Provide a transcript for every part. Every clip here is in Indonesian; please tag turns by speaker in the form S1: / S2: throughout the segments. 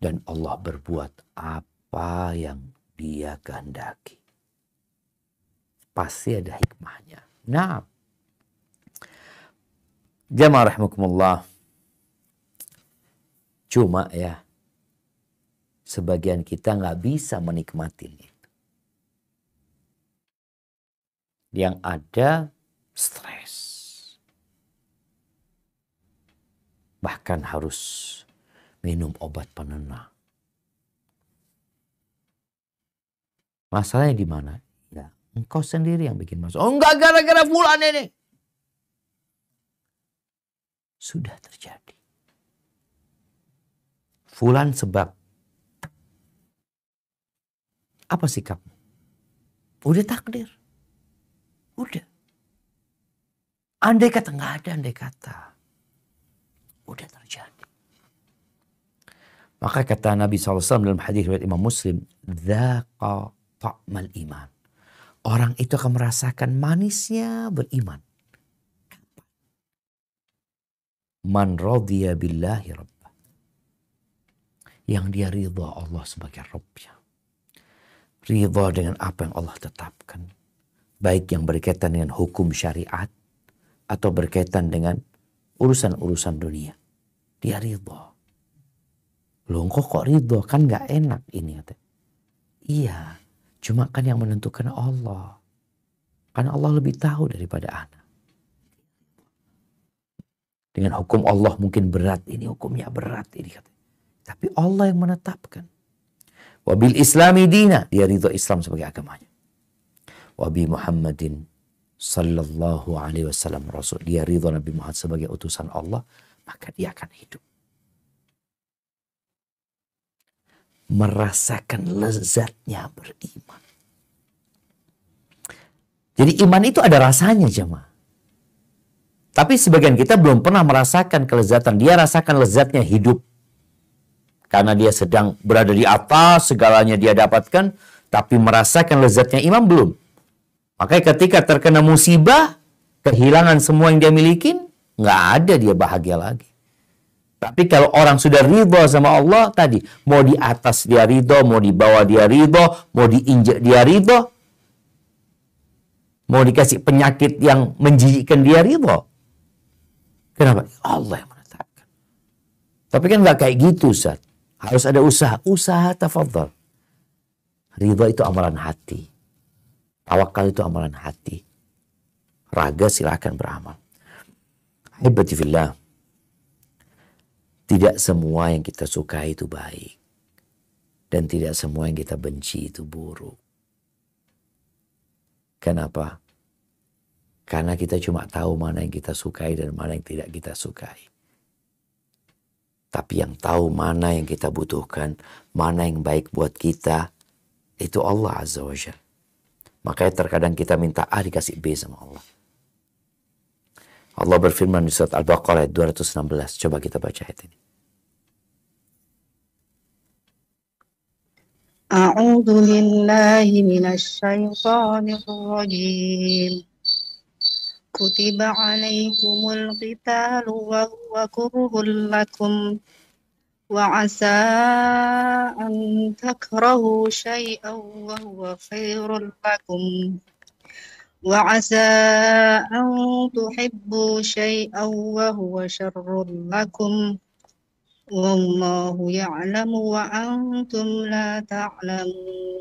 S1: dan Allah berbuat apa yang dia kehendaki. Pasti ada hikmahnya. Nah, jamaah rahmatullah. Cuma ya, sebagian kita nggak bisa menikmati itu. Yang ada stres. Bahkan harus minum obat penenang. Masalahnya di mana? Ya, engkau sendiri yang bikin masalah. Oh, enggak gara-gara fulan ini. Sudah terjadi. Fulan sebab. Apa sikapmu? Udah takdir. Udah. Andai kata enggak ada, andai kata. Udah terjadi. Maka kata Nabi SAW dalam hadis riwayat Imam Muslim, "Dzaqa ta'mal iman." Orang itu akan merasakan manisnya beriman. Man radiya billahi rabbah. Yang dia ridha Allah sebagai Rabbnya. Ridha dengan apa yang Allah tetapkan. Baik yang berkaitan dengan hukum syariat atau berkaitan dengan urusan-urusan dunia. Dia ridha Loh kok kok ridho kan gak enak ini. Ya, iya cuma kan yang menentukan Allah. Karena Allah lebih tahu daripada anak. Dengan hukum Allah mungkin berat ini hukumnya berat ini kata Tapi Allah yang menetapkan. Wabil Islami dina dia ridho Islam sebagai agamanya. Wabi Muhammadin sallallahu alaihi wasallam rasul dia ridho Nabi Muhammad sebagai utusan Allah maka dia akan hidup. merasakan lezatnya beriman. Jadi iman itu ada rasanya jemaah. Tapi sebagian kita belum pernah merasakan kelezatan. Dia rasakan lezatnya hidup. Karena dia sedang berada di atas, segalanya dia dapatkan. Tapi merasakan lezatnya iman belum. Makanya ketika terkena musibah, kehilangan semua yang dia miliki, nggak ada dia bahagia lagi. Tapi kalau orang sudah ridho sama Allah tadi, mau di atas dia ridho, mau di bawah dia ridho, mau diinjak dia ridho, mau dikasih penyakit yang menjijikkan dia ridho. Kenapa? Ya Allah yang menetapkan. Tapi kan nggak kayak gitu, Ustaz. Harus ada usaha. Usaha tafadhal. Ridho itu amalan hati. Tawakal itu amalan hati. Raga silahkan beramal. Hebat fillah tidak semua yang kita sukai itu baik. Dan tidak semua yang kita benci itu buruk. Kenapa? Karena kita cuma tahu mana yang kita sukai dan mana yang tidak kita sukai. Tapi yang tahu mana yang kita butuhkan, mana yang baik buat kita, itu Allah Azza wa Jalla. Makanya terkadang kita minta A dikasih B sama Allah. Allah berfirman di surat Al-Baqarah ayat 216. Coba kita baca ayat ini.
S2: A'udzu billahi minasy syaithanir rajim. Kutiba 'alaikumul qitalu wa huwa kurhun lakum wa 'asa an takrahu syai'an wa huwa وعسى أن تحبوا شيئا وهو شر لكم والله يعلم وأنتم لا تعلمون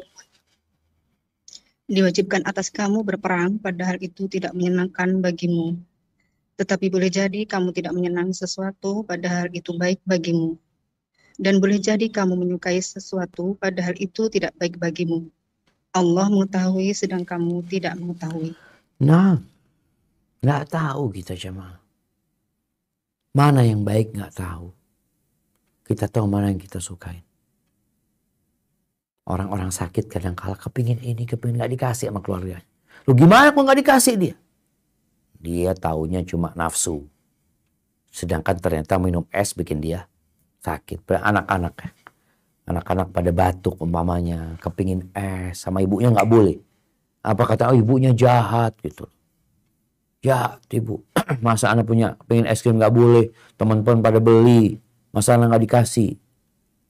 S2: Diwajibkan atas kamu berperang, padahal itu tidak menyenangkan bagimu. Tetapi boleh jadi kamu tidak menyenang sesuatu, padahal itu baik bagimu. Dan boleh jadi kamu menyukai sesuatu, padahal itu tidak baik bagimu Allah mengetahui sedang kamu tidak mengetahui.
S1: Nah, nggak tahu kita jemaah. Mana yang baik nggak tahu. Kita tahu mana yang kita sukain. Orang-orang sakit kadang kala kepingin ini, kepingin nggak dikasih sama keluarga. Lu gimana kok nggak dikasih dia? Dia tahunya cuma nafsu. Sedangkan ternyata minum es bikin dia sakit. Anak-anaknya anak-anak pada batuk umpamanya kepingin es sama ibunya nggak boleh apa kata oh ibunya jahat gitu ya ibu masa anak punya pengen es krim nggak boleh teman-teman pada beli masa anak nggak dikasih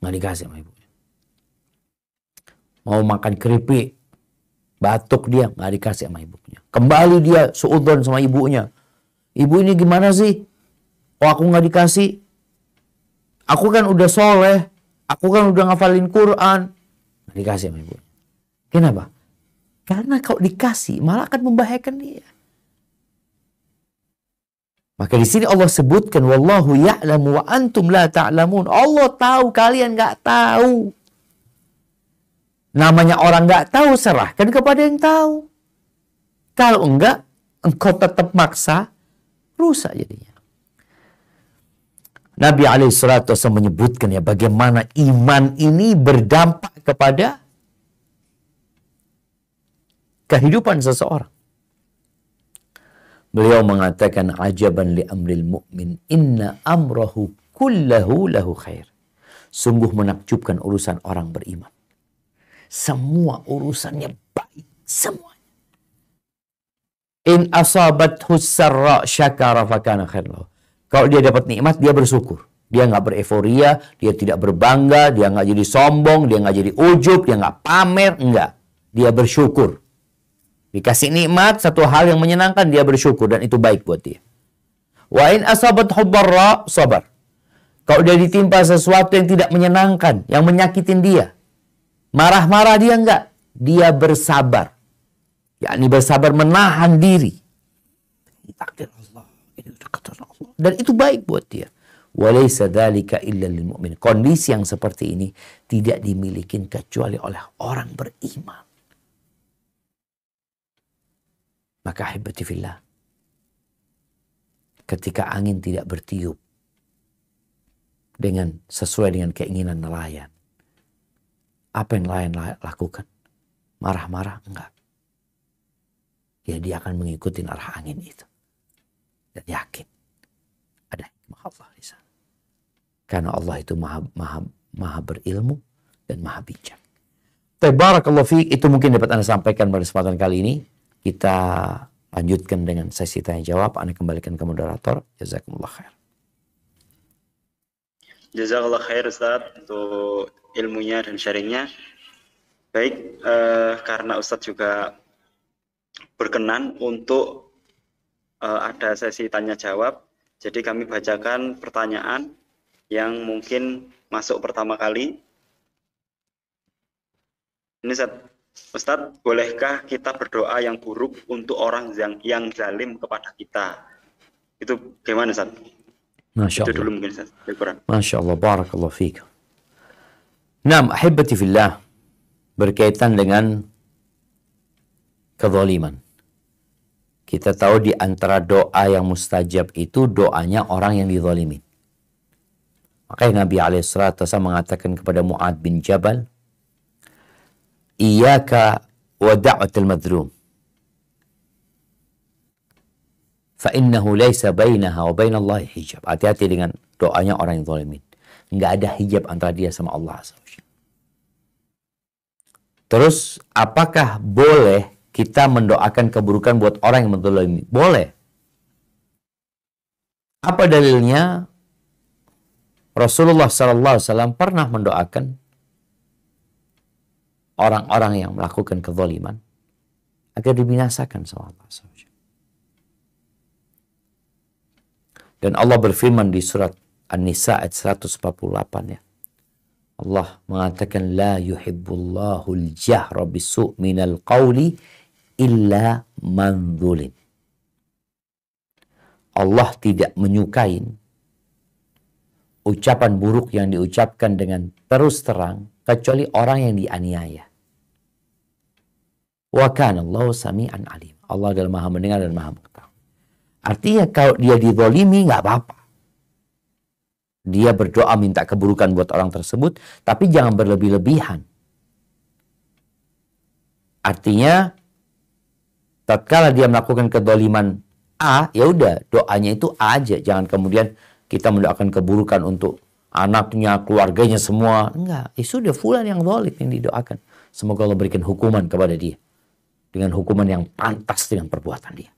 S1: nggak dikasih sama ibunya mau makan keripik batuk dia nggak dikasih sama ibunya kembali dia seudon sama ibunya ibu ini gimana sih kok aku nggak dikasih aku kan udah soleh aku kan udah ngafalin Quran dikasih sama ibu kenapa karena kau dikasih malah akan membahayakan dia maka di sini Allah sebutkan wallahu ya'lamu wa antum la ta'lamun. Allah tahu kalian nggak tahu. Namanya orang nggak tahu serahkan kepada yang tahu. Kalau enggak engkau tetap maksa rusak jadinya. Nabi alaihissalatu menyebutkan ya bagaimana iman ini berdampak kepada kehidupan seseorang. Beliau mengatakan ajaban li amril mu'min inna amrahu kullahu lahu khair. Sungguh menakjubkan urusan orang beriman. Semua urusannya baik, semuanya. In asabathu sarra syakara fakana khairlahu. Kalau dia dapat nikmat, dia bersyukur. Dia nggak bereforia, dia tidak berbangga, dia nggak jadi sombong, dia nggak jadi ujub, dia nggak pamer, enggak. Dia bersyukur. Dikasih nikmat, satu hal yang menyenangkan, dia bersyukur dan itu baik buat dia. Wa in asabat hubbarra, sabar. Kalau dia ditimpa sesuatu yang tidak menyenangkan, yang menyakitin dia, marah-marah dia enggak, dia bersabar. Yakni bersabar menahan diri. Takdir kata Dan itu baik buat dia. Walaysa dzalika illa lil mu'min. Kondisi yang seperti ini tidak dimiliki kecuali oleh orang beriman. Maka hibati fillah. Ketika angin tidak bertiup dengan sesuai dengan keinginan nelayan. Apa yang nelayan lakukan? Marah-marah? Enggak. Ya dia akan mengikuti arah angin itu dan yakin ada hikmah Allah di sana. Karena Allah itu maha, maha, maha berilmu dan maha bijak. Tabarakallah fiik itu mungkin dapat Anda sampaikan pada kesempatan kali ini. Kita lanjutkan dengan sesi tanya jawab. Anda kembalikan ke moderator. Jazakumullah khair.
S2: Jazakallah khair Ustaz untuk ilmunya dan sharingnya. Baik, eh, karena Ustaz juga berkenan untuk uh, ada sesi tanya jawab. Jadi kami bacakan pertanyaan yang mungkin masuk pertama kali. Ini set. Ustaz, bolehkah kita berdoa yang buruk untuk orang yang yang zalim kepada kita? Itu gimana Ustaz? Masya Allah. Itu dulu mungkin Ustaz.
S1: Masya Allah, barakallah fiqh. Nam, ahibati fillah berkaitan dengan kezaliman. Kita tahu di antara doa yang mustajab itu doanya orang yang dizalimi. Makanya Nabi alaihissalam mengatakan kepada Mu'ad bin Jabal, Iyaka wa da'watil madrum. Fa'innahu laysa bainaha wa Allah hijab. Hati-hati dengan doanya orang yang zalimin. Nggak ada hijab antara dia sama Allah. Terus, apakah boleh kita mendoakan keburukan buat orang yang mendolimi. Boleh. Apa dalilnya? Rasulullah saw pernah mendoakan orang-orang yang melakukan kezaliman agar dibinasakan sama Allah Dan Allah berfirman di surat An-Nisa ayat 148 ya. Allah mengatakan la yuhibbullahu al-jahra bisu' minal qawli illa mandulin. Allah tidak menyukai ucapan buruk yang diucapkan dengan terus terang kecuali orang yang dianiaya. Wa kana Allah sami'an alim. Allah adalah maha mendengar dan maha mengetahui. Artinya kalau dia dizalimi nggak apa-apa. Dia berdoa minta keburukan buat orang tersebut, tapi jangan berlebih-lebihan. Artinya tatkala dia melakukan kedoliman A, ya udah doanya itu A aja. Jangan kemudian kita mendoakan keburukan untuk anaknya, keluarganya semua. Enggak, ya sudah fulan yang zalim yang didoakan. Semoga Allah berikan hukuman kepada dia. Dengan hukuman yang pantas dengan perbuatan dia.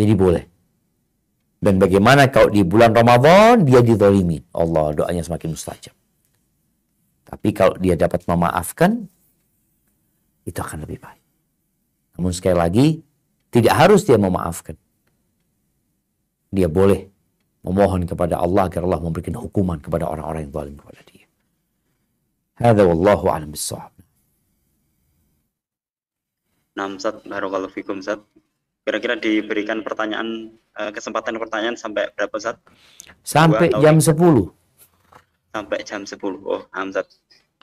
S1: Jadi boleh. Dan bagaimana kalau di bulan Ramadan dia didolimi. Allah doanya semakin mustajab. Tapi kalau dia dapat memaafkan, itu akan lebih baik. Namun sekali lagi, tidak harus dia memaafkan. Dia boleh memohon kepada Allah agar Allah memberikan hukuman kepada orang-orang yang zalim kepada dia. Hada wallahu a'lam bissawab.
S2: Nah, Ustaz, barakallahu fikum, Ustaz. Kira-kira diberikan pertanyaan eh, kesempatan pertanyaan sampai berapa, Ustaz?
S1: Sampai Dua, jam sepuluh.
S2: Sampai jam sepuluh. Oh, Hamzat.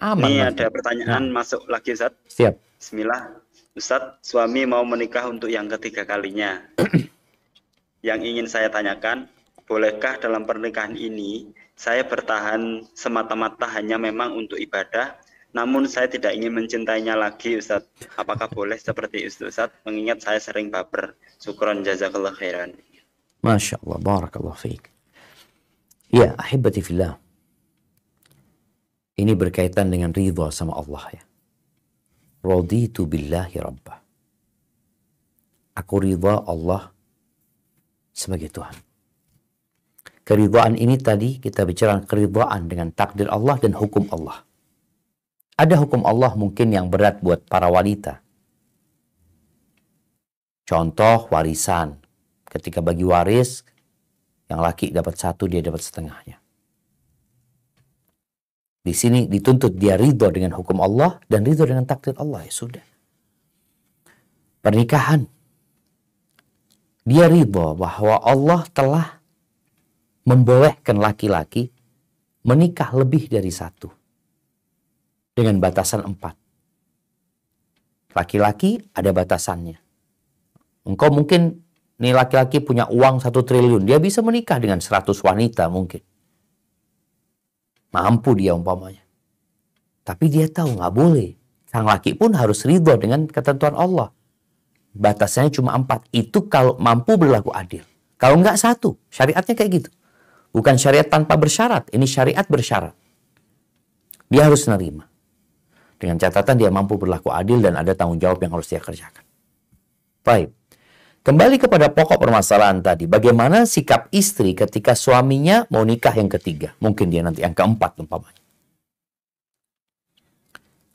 S2: Aman, Ini ada pertanyaan ya. masuk lagi, Ustaz. Siap. Bismillah. Ustadz, suami mau menikah untuk yang ketiga kalinya. yang ingin saya tanyakan, bolehkah dalam pernikahan ini saya bertahan semata-mata hanya memang untuk ibadah, namun saya tidak ingin mencintainya lagi Ustadz. Apakah boleh seperti itu Ustadz? Mengingat saya sering baper. Syukron jazakallah khairan.
S1: Masya Allah, barakallah fiqh. Ya, ahibati fillah. Ini berkaitan dengan ridha sama Allah ya. Raditu billahi rabbah. Aku ridha Allah sebagai Tuhan. Keridhaan ini tadi kita bicara keridhaan dengan takdir Allah dan hukum Allah. Ada hukum Allah mungkin yang berat buat para wanita. Contoh warisan. Ketika bagi waris, yang laki dapat satu, dia dapat setengahnya. Di sini dituntut dia ridho dengan hukum Allah dan ridho dengan takdir Allah. Ya sudah. Pernikahan. Dia ridho bahwa Allah telah membolehkan laki-laki menikah lebih dari satu. Dengan batasan empat. Laki-laki ada batasannya. Engkau mungkin nih laki-laki punya uang satu triliun. Dia bisa menikah dengan seratus wanita mungkin Mampu dia umpamanya. Tapi dia tahu nggak boleh. Sang laki pun harus ridho dengan ketentuan Allah. Batasnya cuma empat. Itu kalau mampu berlaku adil. Kalau nggak satu, syariatnya kayak gitu. Bukan syariat tanpa bersyarat. Ini syariat bersyarat. Dia harus nerima. Dengan catatan dia mampu berlaku adil dan ada tanggung jawab yang harus dia kerjakan. Baik. Kembali kepada pokok permasalahan tadi, bagaimana sikap istri ketika suaminya mau nikah yang ketiga? Mungkin dia nanti yang keempat umpamanya.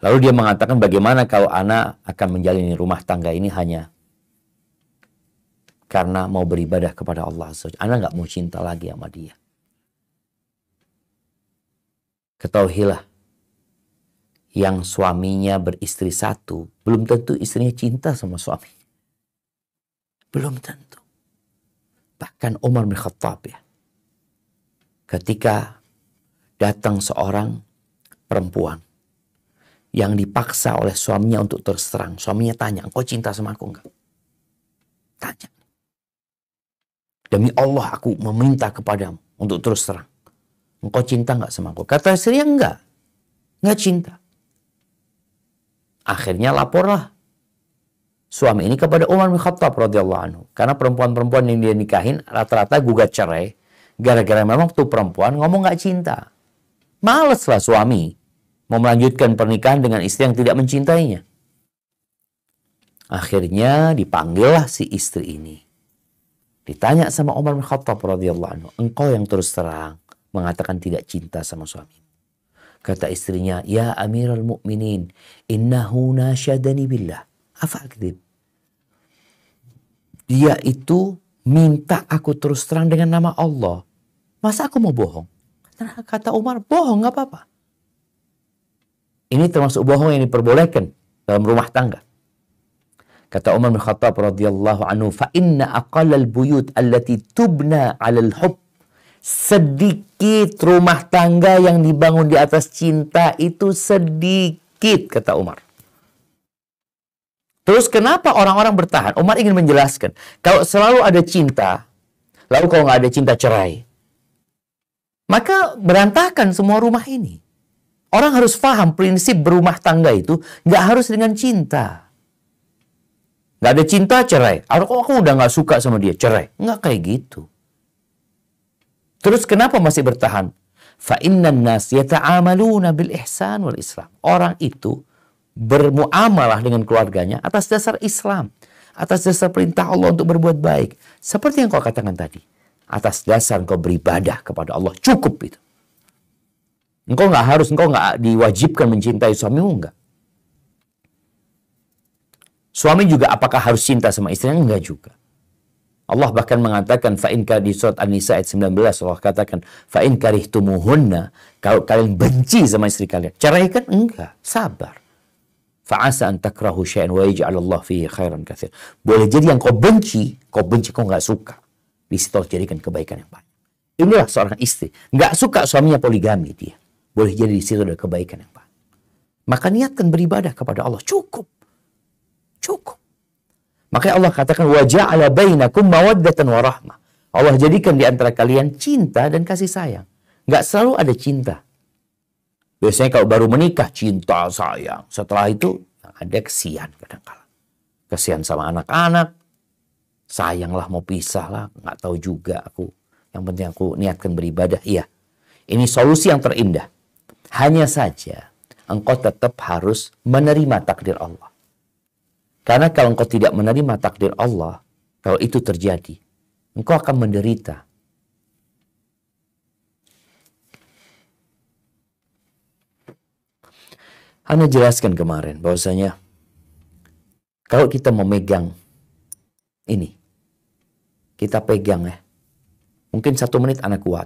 S1: Lalu dia mengatakan bagaimana kalau anak akan menjalani rumah tangga ini hanya karena mau beribadah kepada Allah. Anak nggak mau cinta lagi sama dia. Ketahuilah, yang suaminya beristri satu, belum tentu istrinya cinta sama suami. Belum tentu. Bahkan Umar bin Khattab ya. Ketika datang seorang perempuan yang dipaksa oleh suaminya untuk terus terang. Suaminya tanya, engkau cinta sama aku enggak? Tanya. Demi Allah aku meminta kepadamu untuk terus terang. Engkau cinta enggak sama aku? Kata istrinya enggak. Enggak cinta. Akhirnya laporlah suami ini kepada Umar bin Khattab radhiyallahu anhu. Karena perempuan-perempuan yang dia nikahin rata-rata gugat cerai gara-gara memang tuh perempuan ngomong nggak cinta. Maleslah suami mau melanjutkan pernikahan dengan istri yang tidak mencintainya. Akhirnya dipanggillah si istri ini. Ditanya sama Umar bin Khattab radhiyallahu anhu, "Engkau yang terus terang mengatakan tidak cinta sama suami." Kata istrinya, "Ya Amirul Mukminin, innahu nasyadani billah." Apa gitu. Dia itu minta aku terus terang dengan nama Allah. Masa aku mau bohong? Nah, kata Umar, bohong gak apa-apa. Ini termasuk bohong yang diperbolehkan dalam rumah tangga. Kata Umar bin Khattab radhiyallahu anhu, "Fa inna aqallal buyut allati tubna al hub." Sedikit rumah tangga yang dibangun di atas cinta itu sedikit kata Umar. Terus kenapa orang-orang bertahan? Umar ingin menjelaskan. Kalau selalu ada cinta, lalu kalau nggak ada cinta cerai. Maka berantakan semua rumah ini. Orang harus paham prinsip berumah tangga itu nggak harus dengan cinta. Nggak ada cinta cerai. Aku, aku udah nggak suka sama dia cerai. Nggak kayak gitu. Terus kenapa masih bertahan? Fa'innan nas yata'amaluna bil ihsan wal islam. Orang itu bermuamalah dengan keluarganya atas dasar Islam, atas dasar perintah Allah untuk berbuat baik. Seperti yang kau katakan tadi, atas dasar kau beribadah kepada Allah cukup itu. Engkau nggak harus, engkau nggak diwajibkan mencintai suamimu enggak. Suami juga apakah harus cinta sama istrinya? Enggak juga. Allah bahkan mengatakan fa'in di surat An-Nisa ayat 19 Allah katakan fa'in karihtumuhunna kalau kalian benci sama istri kalian ceraikan enggak sabar Fa'asa an takrahu syai'an wa Allah fihi khairan katsir. Boleh jadi yang kau benci, kau benci kau nggak suka. Di situ jadikan kebaikan yang banyak. Inilah seorang istri, nggak suka suaminya poligami dia. Boleh jadi di situ ada kebaikan yang banyak. Maka niatkan beribadah kepada Allah cukup. Cukup. Makanya Allah katakan wa ja'ala bainakum mawaddatan wa rahmah. Allah jadikan di antara kalian cinta dan kasih sayang. Nggak selalu ada cinta. Biasanya kalau baru menikah, cinta sayang. Setelah itu, ada kesian kadang-kala. Kesian sama anak-anak. Sayanglah mau pisah lah. Nggak tahu juga aku. Yang penting aku niatkan beribadah. Iya. Ini solusi yang terindah. Hanya saja, engkau tetap harus menerima takdir Allah. Karena kalau engkau tidak menerima takdir Allah, kalau itu terjadi, engkau akan menderita Anda jelaskan kemarin bahwasanya kalau kita memegang ini, kita pegang ya. Mungkin satu menit anak kuat,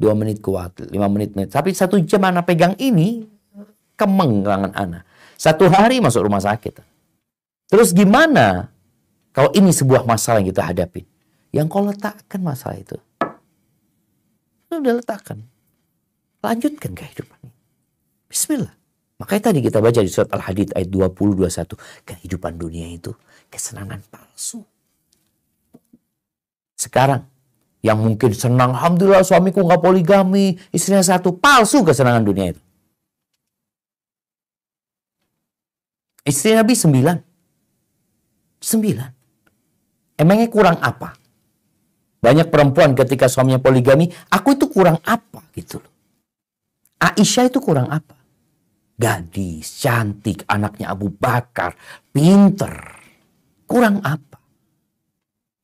S1: dua menit kuat, lima menit, menit. Tapi satu jam anak pegang ini, kemenggangan anak. Satu hari masuk rumah sakit. Terus gimana kalau ini sebuah masalah yang kita hadapi? Yang kau letakkan masalah itu. Sudah letakkan. Lanjutkan kehidupan ini. Bismillah. Makanya tadi kita baca di surat Al-Hadid ayat 20-21. Kehidupan dunia itu kesenangan palsu. Sekarang yang mungkin senang, Alhamdulillah suamiku nggak poligami, istrinya satu, palsu kesenangan dunia itu. Istri Nabi sembilan. Sembilan. Emangnya kurang apa? Banyak perempuan ketika suaminya poligami, aku itu kurang apa gitu loh. Aisyah itu kurang apa? gadis, cantik, anaknya Abu Bakar, pinter. Kurang apa?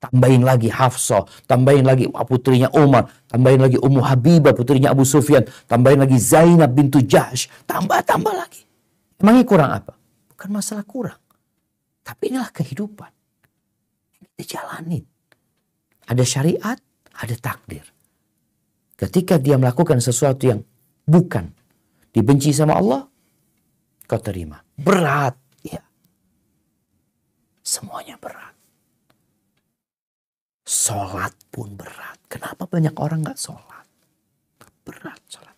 S1: Tambahin lagi Hafsah, tambahin lagi putrinya Umar, tambahin lagi Ummu Habibah, putrinya Abu Sufyan, tambahin lagi Zainab bintu Jahsh, tambah-tambah lagi. Emangnya kurang apa? Bukan masalah kurang. Tapi inilah kehidupan. Kita jalanin. Ada syariat, ada takdir. Ketika dia melakukan sesuatu yang bukan dibenci sama Allah, kau terima. Berat. Ya. Semuanya berat. Sholat pun berat. Kenapa banyak orang nggak sholat? Berat sholat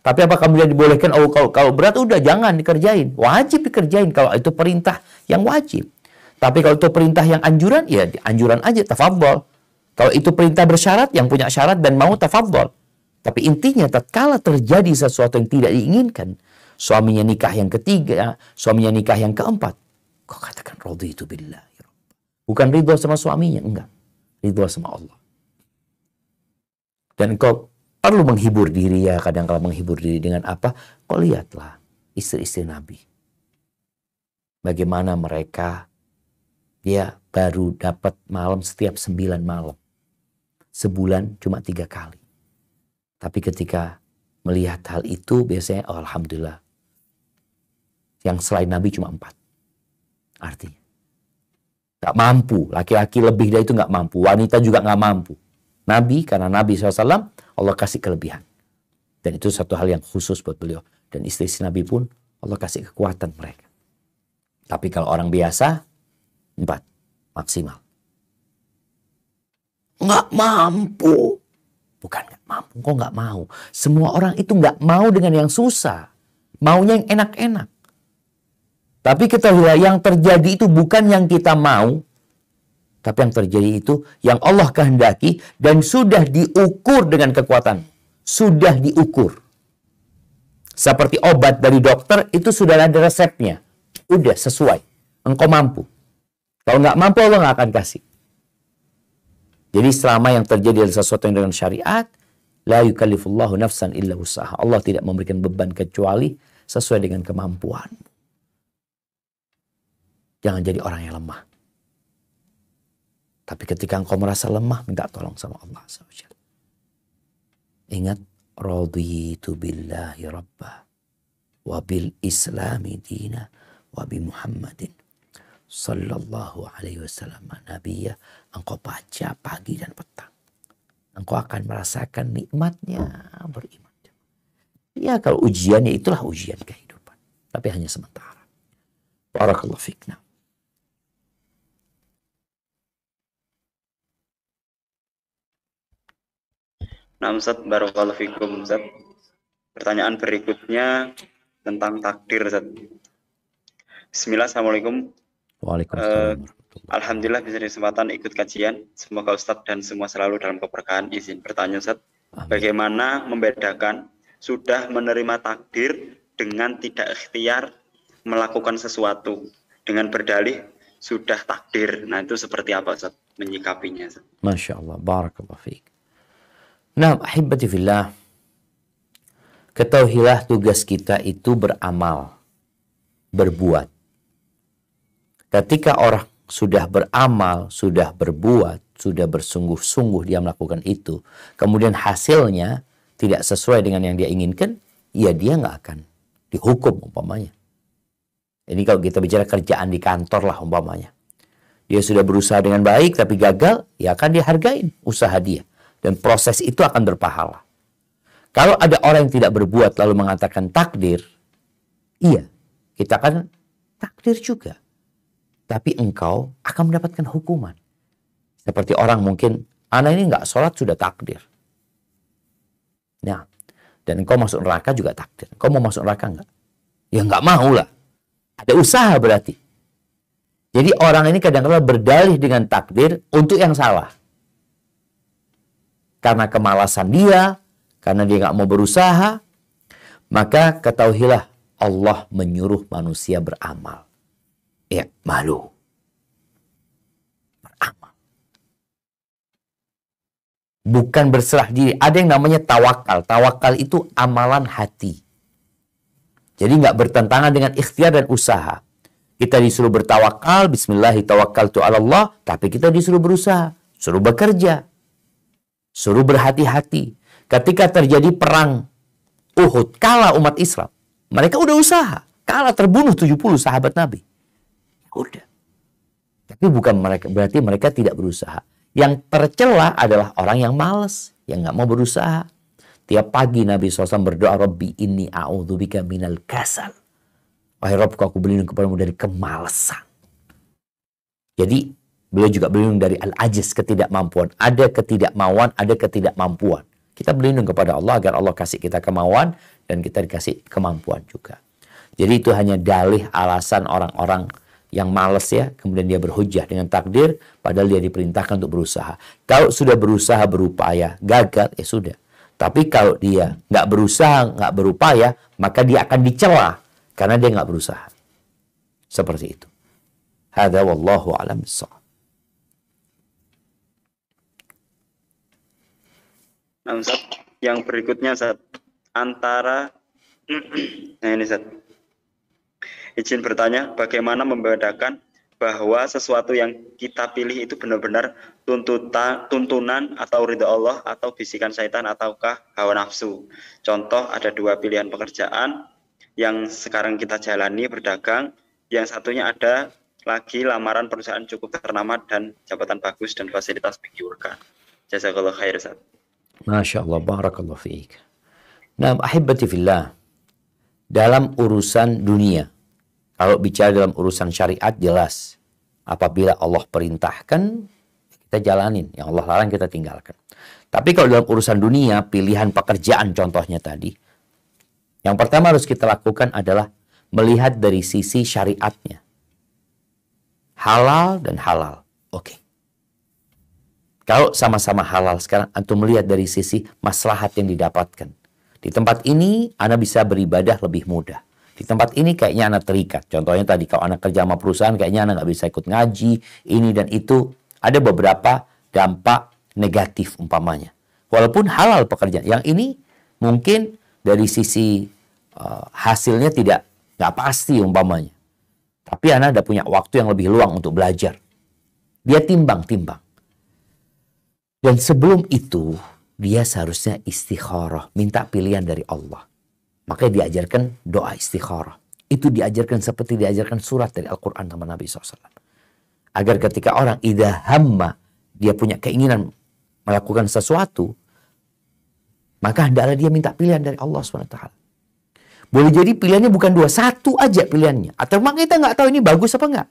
S1: Tapi apa kemudian dibolehkan? Oh, kalau, kalau berat udah jangan dikerjain. Wajib dikerjain kalau itu perintah yang wajib. Tapi kalau itu perintah yang anjuran, ya anjuran aja, tafadhol. Kalau itu perintah bersyarat, yang punya syarat dan mau tafadhol. Tapi intinya tatkala terjadi sesuatu yang tidak diinginkan, suaminya nikah yang ketiga, suaminya nikah yang keempat. Kau katakan rodi itu bila, ya Bukan ridho sama suaminya, enggak. Ridho sama Allah. Dan kau perlu menghibur diri ya, kadang kala menghibur diri dengan apa? Kau lihatlah istri-istri Nabi. Bagaimana mereka dia baru dapat malam setiap sembilan malam. Sebulan cuma tiga kali. Tapi ketika melihat hal itu biasanya oh, Alhamdulillah yang selain Nabi cuma empat. Artinya. Gak mampu. Laki-laki lebih dari itu gak mampu. Wanita juga gak mampu. Nabi, karena Nabi SAW, Allah kasih kelebihan. Dan itu satu hal yang khusus buat beliau. Dan istri-istri Nabi pun Allah kasih kekuatan mereka. Tapi kalau orang biasa, empat. Maksimal. Nggak mampu. Bukan nggak mampu, kok nggak mau. Semua orang itu nggak mau dengan yang susah. Maunya yang enak-enak. Tapi kita lihat yang terjadi itu bukan yang kita mau, tapi yang terjadi itu yang Allah kehendaki dan sudah diukur dengan kekuatan. Sudah diukur. Seperti obat dari dokter itu sudah ada resepnya. Udah sesuai. Engkau mampu. Kalau nggak mampu Allah nggak akan kasih. Jadi selama yang terjadi adalah sesuatu yang dengan syariat, la yukallifullahu nafsan illa usaha. Allah tidak memberikan beban kecuali sesuai dengan kemampuan. Jangan jadi orang yang lemah. Tapi ketika engkau merasa lemah, minta tolong sama Allah Ingat, raditu billahi rabbah, wa bil islami dina, wa bi muhammadin. Sallallahu alaihi wasallam Nabiya. Engkau baca pagi dan petang. Engkau akan merasakan nikmatnya beriman. Ya kalau ujiannya itulah ujian kehidupan. Tapi hanya sementara. Barakallahu fikna.
S2: Nah, Ustaz, barakallahu fikum, Ustaz. Pertanyaan berikutnya tentang takdir, Ustaz. Bismillah, Assalamualaikum. Waalaikumsalam. Uh, Alhamdulillah bisa kesempatan ikut kajian. Semoga Ustadz dan semua selalu dalam keberkahan. Izin bertanya Ustaz. bagaimana membedakan sudah menerima takdir dengan tidak ikhtiar melakukan sesuatu dengan berdalih sudah takdir. Nah itu seperti apa Ustaz, menyikapinya? Ustaz?
S1: Masya Allah, barakallahu fikum. Nah, ahibati fillah, ketahuilah tugas kita itu beramal, berbuat. Ketika orang sudah beramal, sudah berbuat, sudah bersungguh-sungguh dia melakukan itu, kemudian hasilnya tidak sesuai dengan yang dia inginkan, ya dia nggak akan dihukum umpamanya. Ini kalau kita bicara kerjaan di kantor lah umpamanya. Dia sudah berusaha dengan baik tapi gagal, ya akan dihargain usaha dia dan proses itu akan berpahala. Kalau ada orang yang tidak berbuat lalu mengatakan takdir, iya, kita kan takdir juga. Tapi engkau akan mendapatkan hukuman. Seperti orang mungkin, anak ini nggak sholat sudah takdir. Nah, dan engkau masuk neraka juga takdir. Engkau mau masuk neraka nggak? Ya nggak mau lah. Ada usaha berarti. Jadi orang ini kadang-kadang berdalih dengan takdir untuk yang salah karena kemalasan dia, karena dia nggak mau berusaha, maka ketahuilah Allah menyuruh manusia beramal. Ya, malu. Beramal. Bukan berserah diri. Ada yang namanya tawakal. Tawakal itu amalan hati. Jadi nggak bertentangan dengan ikhtiar dan usaha. Kita disuruh bertawakal, bismillahirrahmanirrahim, tawakal tu Allah, tapi kita disuruh berusaha, suruh bekerja. Suruh berhati-hati ketika terjadi perang Uhud, kalah umat Islam. Mereka udah usaha, kalah terbunuh 70 sahabat Nabi. Udah. Tapi bukan mereka berarti mereka tidak berusaha. Yang tercela adalah orang yang males, yang nggak mau berusaha. Tiap pagi Nabi SAW berdoa, Robbi ini a'udzubika minal kasal. Wahai Robku, aku berlindung kepadamu dari kemalasan. Jadi Beliau juga berlindung dari al-ajiz, ketidakmampuan. Ada ketidakmauan, ada ketidakmampuan. Kita berlindung kepada Allah agar Allah kasih kita kemauan dan kita dikasih kemampuan juga. Jadi itu hanya dalih alasan orang-orang yang males ya, kemudian dia berhujah dengan takdir, padahal dia diperintahkan untuk berusaha. Kalau sudah berusaha berupaya, gagal, ya sudah. Tapi kalau dia nggak berusaha, nggak berupaya, maka dia akan dicela karena dia nggak berusaha. Seperti itu. Hada wallahu alam
S2: Ansat. Nah, yang berikutnya Sat. Antara Nah ini Sat. Izin bertanya, bagaimana membedakan bahwa sesuatu yang kita pilih itu benar-benar tuntutan tuntunan atau ridha Allah atau bisikan syaitan ataukah hawa nafsu. Contoh ada dua pilihan pekerjaan yang sekarang kita jalani berdagang, yang satunya ada lagi lamaran perusahaan cukup ternama dan jabatan bagus dan fasilitas menggiurkan. Jazakallah khair Ustaz.
S1: ما شاء الله بارك الله فيك Nah, ahibati fillah. Dalam urusan dunia. Kalau bicara dalam urusan syariat jelas. Apabila Allah perintahkan, kita jalanin. Yang Allah larang kita tinggalkan. Tapi kalau dalam urusan dunia, pilihan pekerjaan contohnya tadi. Yang pertama harus kita lakukan adalah melihat dari sisi syariatnya. Halal dan halal. Oke. Kalau sama-sama halal sekarang, antum melihat dari sisi maslahat yang didapatkan. Di tempat ini, Anda bisa beribadah lebih mudah. Di tempat ini kayaknya anak terikat. Contohnya tadi kalau anak kerja sama perusahaan, kayaknya anak nggak bisa ikut ngaji, ini dan itu. Ada beberapa dampak negatif umpamanya. Walaupun halal pekerjaan. Yang ini mungkin dari sisi uh, hasilnya tidak nggak pasti umpamanya. Tapi anak ada punya waktu yang lebih luang untuk belajar. Dia timbang-timbang. Dan sebelum itu, dia seharusnya istikharah, minta pilihan dari Allah. Makanya diajarkan doa istikharah. Itu diajarkan seperti diajarkan surat dari Al-Quran sama Nabi SAW. Agar ketika orang idah hamma, dia punya keinginan melakukan sesuatu, maka hendaklah dia minta pilihan dari Allah SWT. Boleh jadi pilihannya bukan dua, satu aja pilihannya. Atau memang kita nggak tahu ini bagus apa enggak.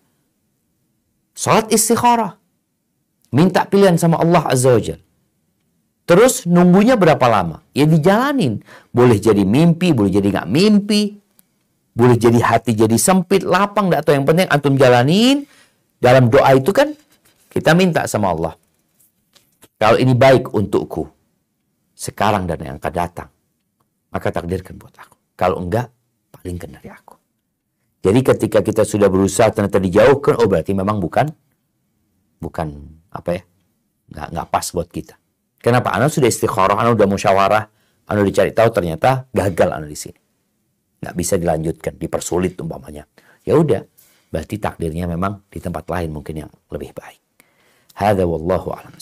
S1: Sholat istikharah. Minta pilihan sama Allah Azza wa Terus nunggunya berapa lama? Ya dijalanin. Boleh jadi mimpi, boleh jadi nggak mimpi. Boleh jadi hati jadi sempit, lapang, nggak tahu. Yang penting antum jalanin. Dalam doa itu kan kita minta sama Allah. Kalau ini baik untukku, sekarang dan yang akan datang, maka takdirkan buat aku. Kalau enggak, palingkan dari aku. Jadi ketika kita sudah berusaha ternyata dijauhkan, oh berarti memang bukan bukan apa ya nggak nggak pas buat kita kenapa anda sudah istiqoroh anda sudah musyawarah anda dicari tahu ternyata gagal anda di sini nggak bisa dilanjutkan dipersulit umpamanya ya udah berarti takdirnya memang di tempat lain mungkin yang lebih baik hada wallahu alam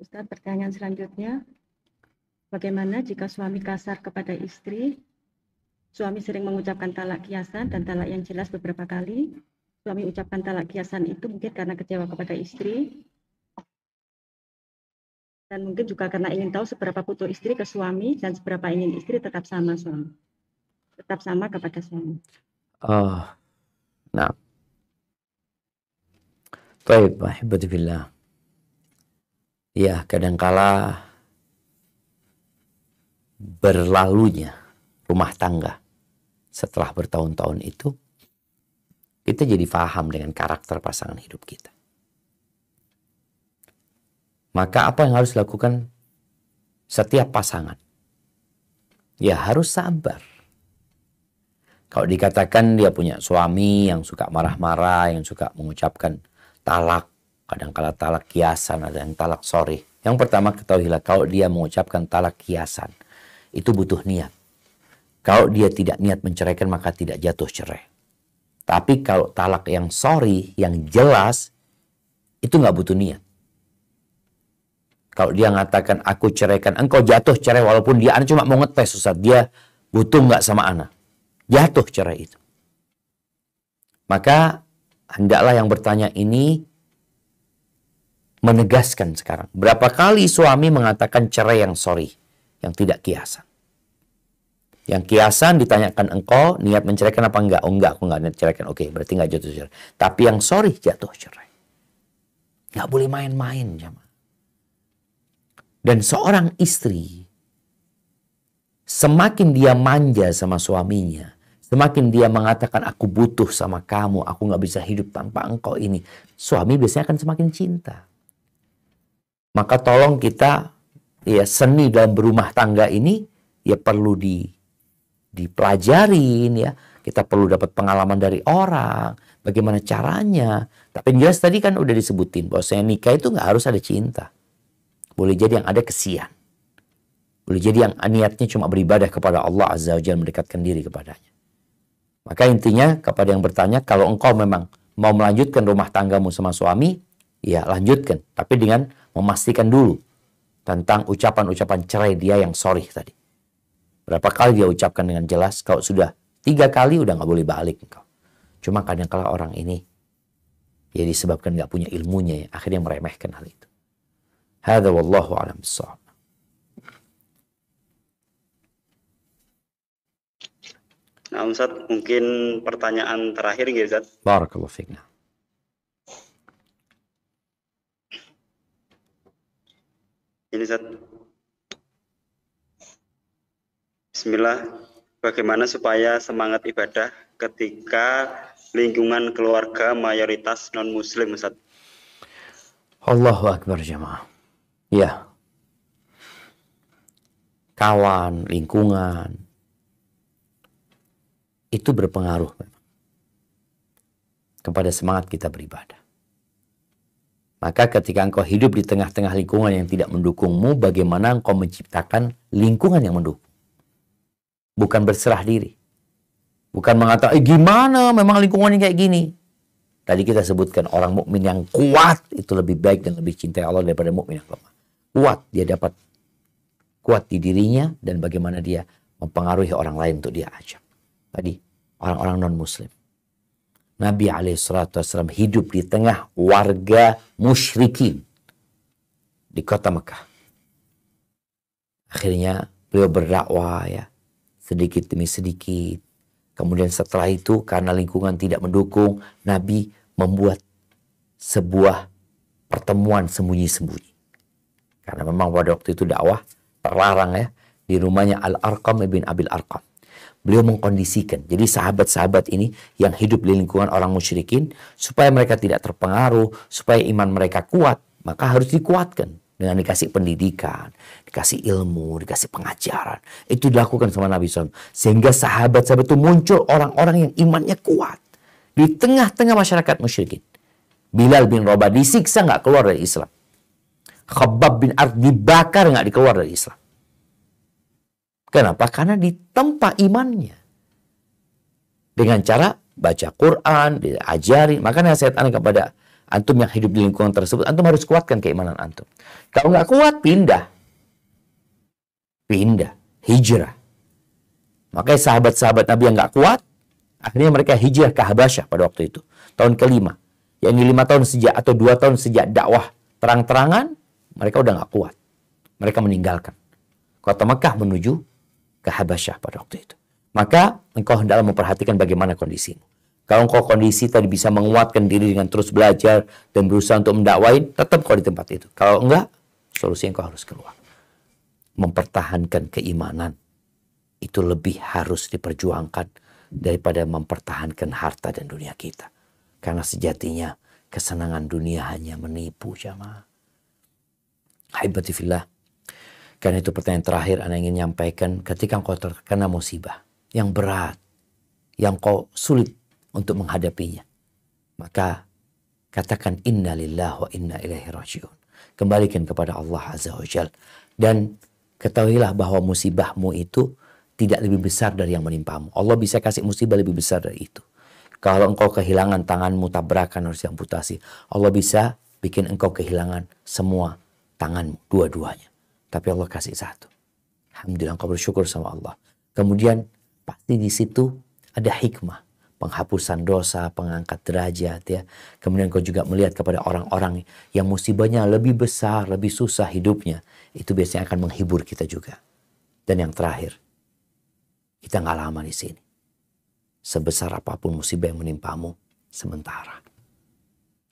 S2: Ustaz, pertanyaan selanjutnya. Bagaimana jika suami kasar kepada istri? Suami sering mengucapkan talak kiasan dan talak yang jelas beberapa kali. Suami ucapkan talak kiasan itu mungkin karena kecewa kepada istri. Dan mungkin juga karena ingin tahu seberapa putus istri ke suami dan seberapa ingin istri tetap sama suami. Tetap sama kepada suami.
S1: Oh, nah. Baik, ahibati Ya, kadangkala berlalunya rumah tangga setelah bertahun-tahun itu, kita jadi paham dengan karakter pasangan hidup kita. Maka apa yang harus dilakukan setiap pasangan? Ya harus sabar. Kalau dikatakan dia punya suami yang suka marah-marah, yang suka mengucapkan talak, kadang-kala talak kiasan, ada yang talak sorry. Yang pertama ketahuilah kalau dia mengucapkan talak kiasan, itu butuh niat. Kalau dia tidak niat menceraikan maka tidak jatuh cerai. Tapi kalau talak yang sorry, yang jelas, itu nggak butuh niat. Kalau dia mengatakan aku ceraikan, engkau jatuh cerai walaupun dia anak cuma mau ngetes susah dia butuh nggak sama anak. Jatuh cerai itu. Maka hendaklah yang bertanya ini menegaskan sekarang. Berapa kali suami mengatakan cerai yang sorry? yang tidak kiasan. Yang kiasan ditanyakan engkau niat menceraikan apa enggak? Oh enggak, aku enggak niat menceraikan, Oke, berarti enggak jatuh cerai. Tapi yang sorry jatuh cerai. Enggak boleh main-main jamaah. Dan seorang istri semakin dia manja sama suaminya, semakin dia mengatakan aku butuh sama kamu, aku enggak bisa hidup tanpa engkau ini, suami biasanya akan semakin cinta. Maka tolong kita ya seni dalam berumah tangga ini ya perlu di dipelajarin ya. Kita perlu dapat pengalaman dari orang, bagaimana caranya. Tapi jelas tadi kan udah disebutin bahwa saya nikah itu nggak harus ada cinta. Boleh jadi yang ada kesian. Boleh jadi yang niatnya cuma beribadah kepada Allah Azza wa mendekatkan diri kepadanya. Maka intinya kepada yang bertanya, kalau engkau memang mau melanjutkan rumah tanggamu sama suami, ya lanjutkan. Tapi dengan memastikan dulu tentang ucapan-ucapan cerai dia yang sorry tadi. Berapa kali dia ucapkan dengan jelas, kalau sudah tiga kali udah nggak boleh balik engkau. Cuma kadang-kala orang ini ya disebabkan nggak punya ilmunya ya, akhirnya meremehkan hal itu. Hada wallahu alam bisawab.
S2: Nah Ustaz, mungkin pertanyaan terakhir nggih Ustaz.
S1: Barakallahu fiik.
S2: Ini Zat. Bismillah. Bagaimana supaya semangat ibadah ketika lingkungan keluarga mayoritas non-muslim Ustaz?
S1: Allahu Akbar jemaah. Ya. Kawan, lingkungan itu berpengaruh kepada semangat kita beribadah. Maka ketika engkau hidup di tengah-tengah lingkungan yang tidak mendukungmu, bagaimana engkau menciptakan lingkungan yang mendukung? Bukan berserah diri. Bukan mengatakan, eh gimana memang lingkungannya kayak gini. Tadi kita sebutkan orang mukmin yang kuat itu lebih baik dan lebih cintai Allah daripada mukmin yang lemah. Kuat dia dapat kuat di dirinya dan bagaimana dia mempengaruhi orang lain untuk dia ajak. Tadi orang-orang non muslim. Nabi Alaihissalam hidup di tengah warga musyrikin di kota Mekah. Akhirnya beliau berdakwah ya sedikit demi sedikit. Kemudian setelah itu karena lingkungan tidak mendukung, Nabi membuat sebuah pertemuan sembunyi-sembunyi. Karena memang pada waktu itu dakwah terlarang ya di rumahnya Al Arqam bin Abil Arqam beliau mengkondisikan. Jadi sahabat-sahabat ini yang hidup di lingkungan orang musyrikin supaya mereka tidak terpengaruh, supaya iman mereka kuat, maka harus dikuatkan dengan dikasih pendidikan, dikasih ilmu, dikasih pengajaran. Itu dilakukan sama Nabi SAW. Sehingga sahabat-sahabat itu muncul orang-orang yang imannya kuat. Di tengah-tengah masyarakat musyrikin. Bilal bin Rabah disiksa nggak keluar dari Islam. Khabab bin Ard dibakar nggak dikeluar dari Islam. Kenapa? Karena ditempa imannya. Dengan cara baca Quran, diajarin. Makanya saya tanya kepada antum yang hidup di lingkungan tersebut, antum harus kuatkan keimanan antum. Kalau nggak kuat, pindah. Pindah. Hijrah. Makanya sahabat-sahabat Nabi yang nggak kuat, akhirnya mereka hijrah ke Habasyah pada waktu itu. Tahun kelima. Yang ini lima tahun sejak atau dua tahun sejak dakwah terang-terangan, mereka udah nggak kuat. Mereka meninggalkan. Kota Mekah menuju ke Habasyah pada waktu itu. Maka engkau hendaklah memperhatikan bagaimana kondisimu. Kalau engkau kondisi tadi bisa menguatkan diri dengan terus belajar dan berusaha untuk mendakwain, tetap kau di tempat itu. Kalau enggak, solusi yang kau harus keluar. Mempertahankan keimanan itu lebih harus diperjuangkan daripada mempertahankan harta dan dunia kita. Karena sejatinya kesenangan dunia hanya menipu jamaah. Haibatifillah karena itu pertanyaan terakhir Anda ingin nyampaikan ketika engkau terkena musibah yang berat, yang kau sulit untuk menghadapinya. Maka katakan inna lillahi wa inna ilaihi rajiun. Kembalikan kepada Allah Azza wa Jal. Dan ketahuilah bahwa musibahmu itu tidak lebih besar dari yang menimpamu. Allah bisa kasih musibah lebih besar dari itu. Kalau engkau kehilangan tanganmu tabrakan harus diamputasi. Allah bisa bikin engkau kehilangan semua tanganmu, dua-duanya. Tapi Allah kasih satu. Alhamdulillah engkau bersyukur sama Allah. Kemudian pasti di situ ada hikmah. Penghapusan dosa, pengangkat derajat ya. Kemudian kau juga melihat kepada orang-orang yang musibahnya lebih besar, lebih susah hidupnya. Itu biasanya akan menghibur kita juga. Dan yang terakhir, kita nggak lama di sini. Sebesar apapun musibah yang menimpamu, sementara.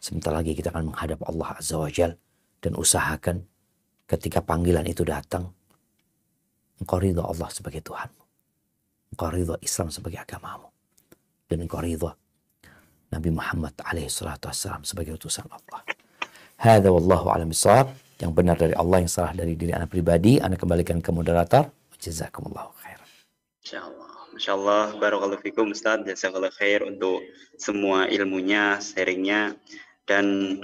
S1: Sebentar lagi kita akan menghadap Allah Azza wa Jal dan usahakan ketika panggilan itu datang, engkau ridho Allah sebagai Tuhanmu. Engkau ridho Islam sebagai agamamu. Dan engkau ridho Nabi Muhammad alaihi salatu wassalam sebagai utusan Allah. Hada wallahu alam bisawab. Yang benar dari Allah, yang salah dari diri anak pribadi. Anak kembalikan ke moderator. jazakumullah khair. InsyaAllah.
S2: Masya Allah, Barakallahu Fikum Ustaz, Jazakallah Khair untuk semua ilmunya, sharingnya, dan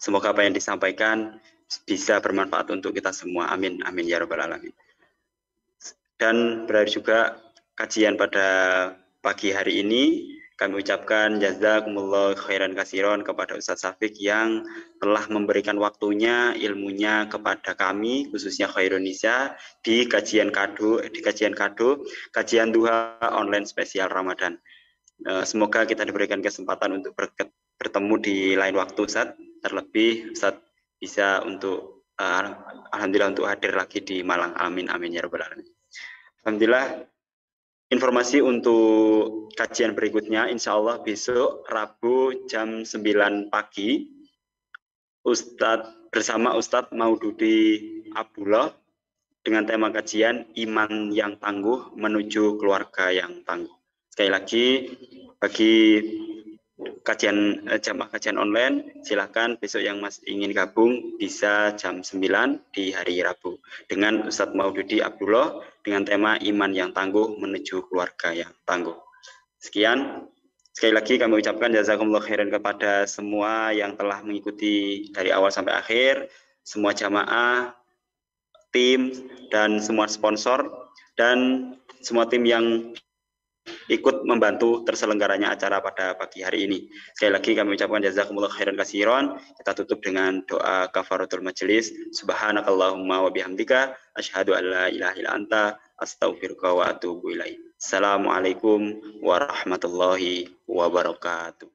S2: semoga apa yang disampaikan bisa bermanfaat untuk kita semua. Amin, amin ya robbal alamin. Dan berakhir juga kajian pada pagi hari ini. Kami ucapkan jazakumullah khairan kasiron kepada Ustaz Safiq yang telah memberikan waktunya, ilmunya kepada kami, khususnya Khairunisa di kajian kado, di kajian kado, kajian duha online spesial Ramadan. Eh, semoga kita diberikan kesempatan untuk bertemu di lain waktu, Ustaz. Terlebih, Ustaz bisa untuk uh, alhamdulillah untuk hadir lagi di Malang. Amin amin ya rabbal alamin. Alhamdulillah informasi untuk kajian berikutnya insya Allah besok Rabu jam 9 pagi Ustadz bersama Ustadz Maududi Abdullah dengan tema kajian iman yang tangguh menuju keluarga yang tangguh. Sekali lagi bagi kajian eh, jamaah kajian online silahkan besok yang Mas ingin gabung bisa jam 9 di hari Rabu dengan Ustadz Maududi Abdullah dengan tema iman yang tangguh menuju keluarga yang tangguh. Sekian sekali lagi kami ucapkan jazakumullah khairan kepada semua yang telah mengikuti dari awal sampai akhir, semua jamaah, tim dan semua sponsor dan semua tim yang ikut membantu terselenggaranya acara pada pagi hari ini. Sekali lagi kami ucapkan jazakumullah khairan kasiron. Kita tutup dengan doa kafaratul majelis. Subhanakallahumma wa bihamdika asyhadu an la ilaha illa anta astaghfiruka wa atubu ilaik. Assalamualaikum warahmatullahi wabarakatuh.